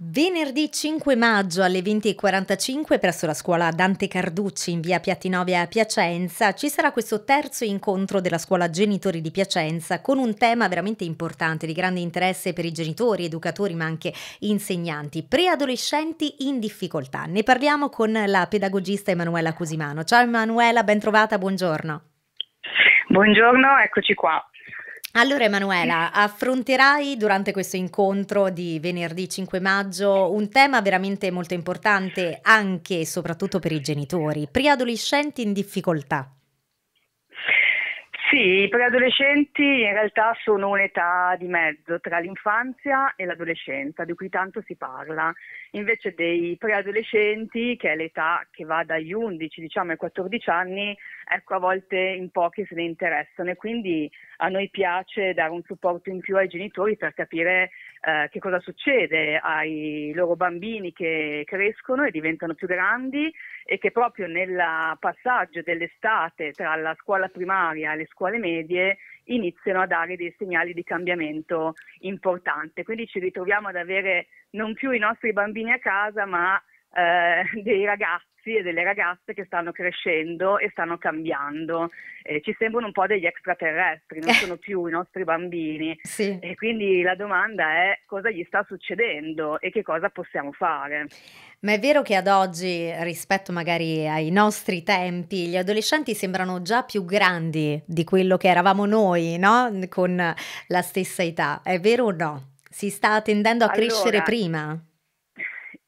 Venerdì 5 maggio alle 20.45 presso la scuola Dante Carducci in via Piattinovia a Piacenza ci sarà questo terzo incontro della scuola Genitori di Piacenza con un tema veramente importante di grande interesse per i genitori, educatori ma anche insegnanti, preadolescenti in difficoltà. Ne parliamo con la pedagogista Emanuela Cusimano. Ciao Emanuela, ben trovata, buongiorno. Buongiorno, eccoci qua. Allora Emanuela, affronterai durante questo incontro di venerdì 5 maggio un tema veramente molto importante anche e soprattutto per i genitori, preadolescenti in difficoltà. Sì, i preadolescenti in realtà sono un'età di mezzo tra l'infanzia e l'adolescenza, di cui tanto si parla. Invece dei preadolescenti, che è l'età che va dagli 11 diciamo, ai 14 anni, ecco a volte in pochi se ne interessano e quindi a noi piace dare un supporto in più ai genitori per capire eh, che cosa succede ai loro bambini che crescono e diventano più grandi e che proprio nel passaggio dell'estate tra la scuola primaria e le scuole medie iniziano a dare dei segnali di cambiamento importante. Quindi ci ritroviamo ad avere non più i nostri bambini a casa, ma eh, dei ragazzi e delle ragazze che stanno crescendo e stanno cambiando. Eh, ci sembrano un po' degli extraterrestri, non eh. sono più i nostri bambini. Sì. E quindi la domanda è cosa gli sta succedendo e che cosa possiamo fare. Ma è vero che ad oggi, rispetto magari ai nostri tempi, gli adolescenti sembrano già più grandi di quello che eravamo noi, no? Con la stessa età. È vero o no? Si sta tendendo a allora, crescere prima?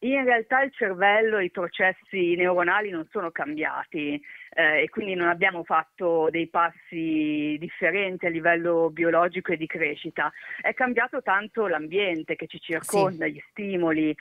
In realtà il cervello, i processi neuronali non sono cambiati eh, e quindi non abbiamo fatto dei passi differenti a livello biologico e di crescita. È cambiato tanto l'ambiente che ci circonda, sì. gli stimoli,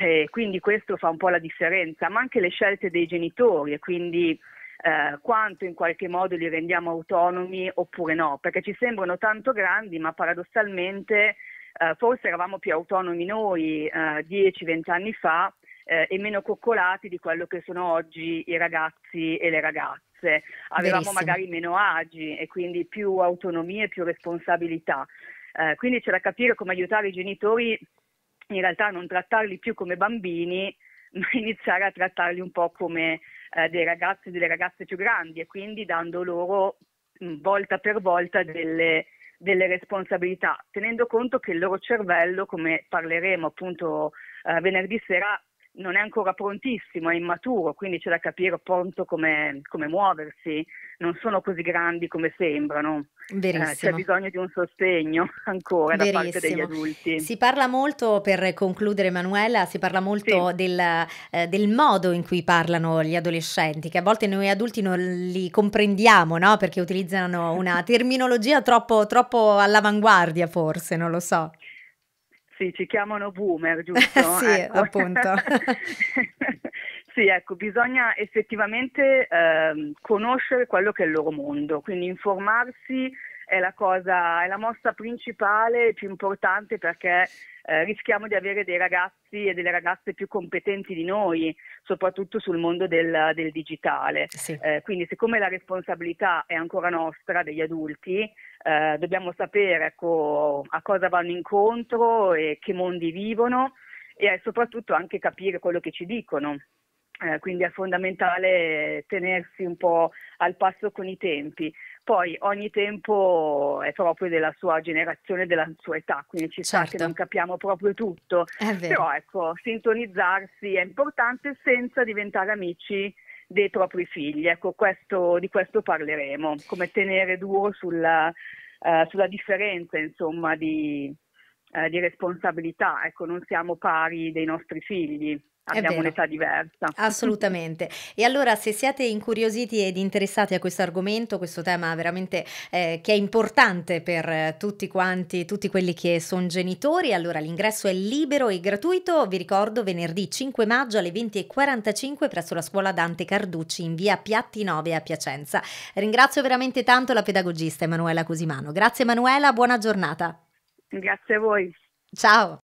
eh, quindi questo fa un po' la differenza, ma anche le scelte dei genitori e quindi eh, quanto in qualche modo li rendiamo autonomi oppure no, perché ci sembrano tanto grandi, ma paradossalmente eh, forse eravamo più autonomi noi eh, 10-20 anni fa eh, e meno coccolati di quello che sono oggi i ragazzi e le ragazze. Avevamo Verissimo. magari meno agi e quindi più autonomia e più responsabilità. Eh, quindi c'è da capire come aiutare i genitori in realtà a non trattarli più come bambini, ma iniziare a trattarli un po' come eh, dei ragazzi e delle ragazze più grandi e quindi dando loro mm, volta per volta delle delle responsabilità, tenendo conto che il loro cervello, come parleremo appunto eh, venerdì sera, non è ancora prontissimo, è immaturo, quindi c'è da capire appunto come, come muoversi, non sono così grandi come sembrano. Eh, c'è bisogno di un sostegno ancora Verissimo. da parte degli adulti. Si parla molto, per concludere Emanuela, si parla molto sì. del, eh, del, modo in cui parlano gli adolescenti, che a volte noi adulti non li comprendiamo, no? perché utilizzano una terminologia troppo, troppo all'avanguardia forse, non lo so. Sì, ci chiamano boomer, giusto? sì, ecco. appunto. sì, ecco, bisogna effettivamente eh, conoscere quello che è il loro mondo, quindi informarsi è la, cosa, è la mossa principale e più importante perché eh, rischiamo di avere dei ragazzi e delle ragazze più competenti di noi, soprattutto sul mondo del, del digitale. Sì. Eh, quindi siccome la responsabilità è ancora nostra, degli adulti, eh, dobbiamo sapere ecco, a cosa vanno incontro e che mondi vivono e eh, soprattutto anche capire quello che ci dicono. Eh, quindi è fondamentale tenersi un po' al passo con i tempi. Poi ogni tempo è proprio della sua generazione, della sua età, quindi ci certo. sta che non capiamo proprio tutto. Però ecco, sintonizzarsi è importante senza diventare amici dei propri figli. Ecco, questo, di questo parleremo, come tenere duro sulla, uh, sulla differenza insomma, di, uh, di responsabilità, ecco, non siamo pari dei nostri figli abbiamo un'età diversa. Assolutamente. E allora se siete incuriositi ed interessati a questo argomento, questo tema veramente eh, che è importante per tutti quanti, tutti quelli che sono genitori, allora l'ingresso è libero e gratuito, vi ricordo venerdì 5 maggio alle 20.45 presso la scuola Dante Carducci in via Piatti 9 a Piacenza. Ringrazio veramente tanto la pedagogista Emanuela Cosimano. Grazie Emanuela, buona giornata. Grazie a voi. Ciao.